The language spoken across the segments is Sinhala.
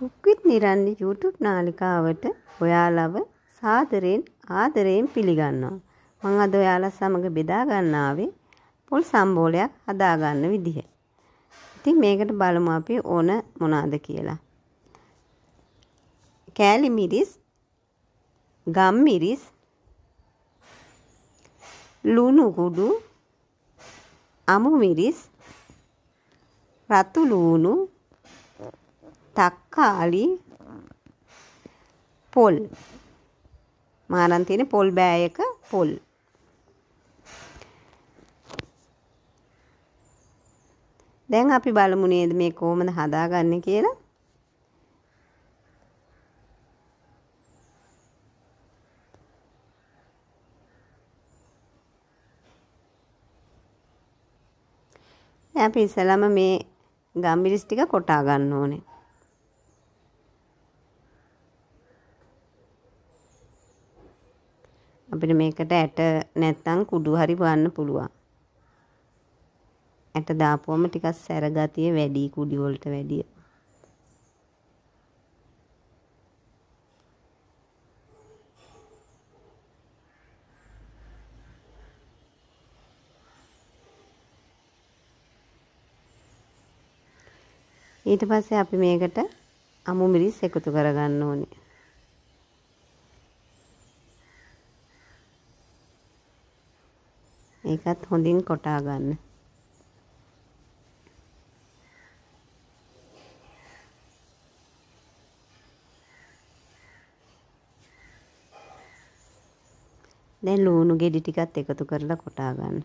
කුක්විත් නිරන්නේ YouTube නාලිකාවට ඔයාලව සාදරයෙන් ආදරයෙන් පිළිගන්නවා. මම අද ඔයාලා සමග බෙදා ගන්න ආවේ පොල් සම්බෝලයක් හදා ගන්න විදිහ. ඉතින් මේකට බලමු අපි ඕන මොනවාද කියලා. කෑලි මිරිස්, ගම් මිරිස්, ලුණු කුඩු, අමු මිරිස්, රතු ලුණු තක්කාලි පොල් මාරන් තියෙන පොල් බෑයක පොල් දැන් අපි බලමු නේද මේ කොහොමද හදාගන්නේ කියලා අපි ඉස්සලම මේ ගම්බිරිස් ටික කොටා ගන්න ඕනේ අපිට මේකට ඇට නැත්තම් කුඩු හරි වන්න පුළුවන්. ඇට දාපුවම ටිකක් සැර ගතිය වැඩි කුඩි වලට වැඩිය. ඊට පස්සේ අපි මේකට අමු මිරිස් එකතු කරගන්න ඕනේ. ඒකත් හොඳින් කොටා ගන්න. දැන් ලුණු ගෙඩි ටිකත් එකතු කරලා කොටා ගන්න.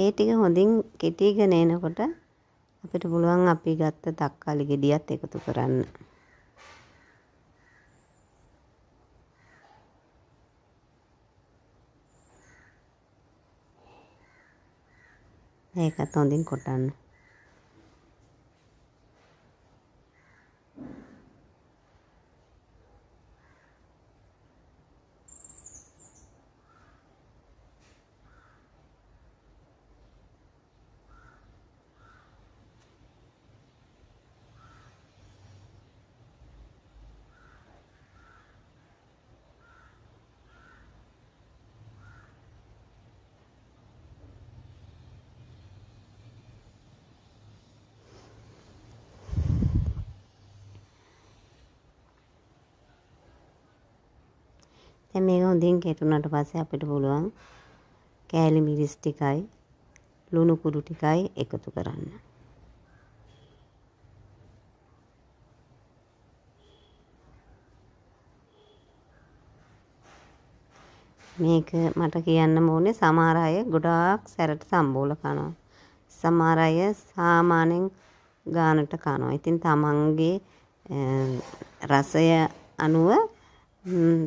ඒ ටික හොඳින් කෙටීගෙන එනකොට අපිට පුළුවන් අපි ගත්ත තක්කාලි ගෙඩියත් එකතු කරන්න. ඒකත් හොඳින් කොටන්න. දැන් මේක හොඳින් කෙටුනට පස්සේ අපිට පුළුවන් කෑලි මිරිස් ටිකයි ලුණු කුඩු ටිකයි එකතු කරන්න. මේක මට කියන්න ඕනේ සමහර අය ගොඩාක් සැරට සම්බෝල කනවා. සමහර අය සාමාන්‍යයෙන් ගානට කනවා. ඉතින් තමන්ගේ රසය අනුව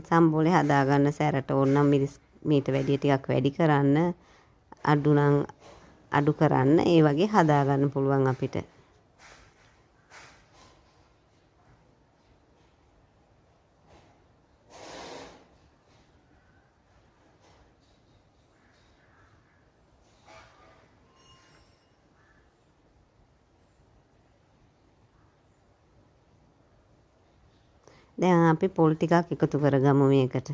සම්බෝලේ හදාගන්න සැරට ඕනනම් මිරිස් මීට වැඩිය ටිකක් වැඩි කරන්න අඩු නම් අඩු කරන්න ඒ වගේ හදාගන්න පුළුවන් අපිට දැන් අපි පොල් ටිකක් එකතු කරගමු මේකට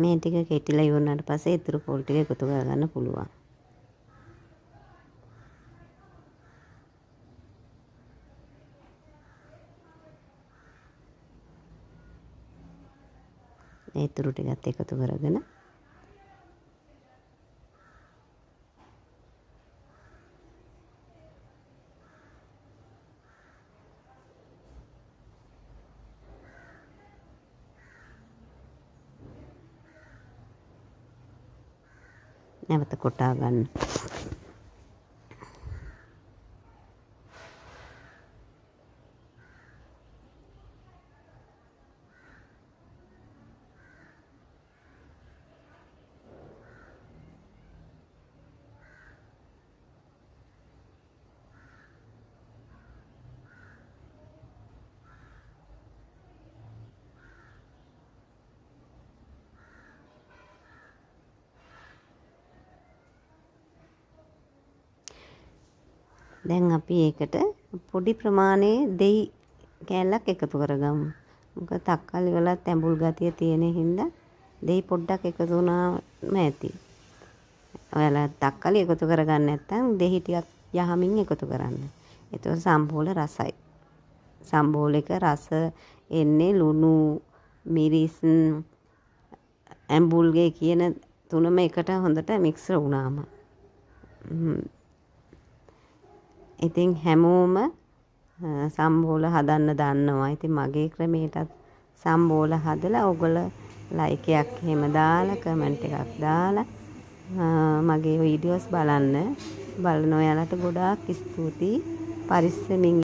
මේ ටික කෙටිලා ඉවරනට පස්සේ ඉතුරු පොල් ටික එකතු කරගන්න පුළුවන්. ඒ ඉතුරු ටිකත් එකතු කරගෙන නැවත කොටා ගන්න. දැන් අපි ඒකට පොඩි ප්‍රමාණයේ දෙයි කෑල්ලක් එකතු කරගමු. මොකද තක්කලි වල තැඹුල් ගතිය තියෙන හින්දා දෙයි පොඩ්ඩක් එකතු වුණාම ඇති. ඔයාලා තක්කලි එකතු කරගන්න නැත්නම් දෙහි ටිකක් යහමින් එකතු කරන්න. එතකොට සම්බෝල රසයි. සම්බෝලක රස එන්නේ ලුණු මිරිස් ඇඹුල්ගේ කියන තුනම එකට හොඳට මික්ස් වුණාම ඉතින් හැමෝම සම්බෝල හදන්න දන්නවා. ඉතින් මගේ ක්‍රමයටත් සම්බෝල හදලා ඔයගොල්ලෝ ලයික් එකක් එහෙම දාලා කමෙන්ට් එකක් දාලා මගේ වීඩියෝස් බලන්න බලන ඔයාලට ගොඩාක් ස්තුතියි පරිස්සමින්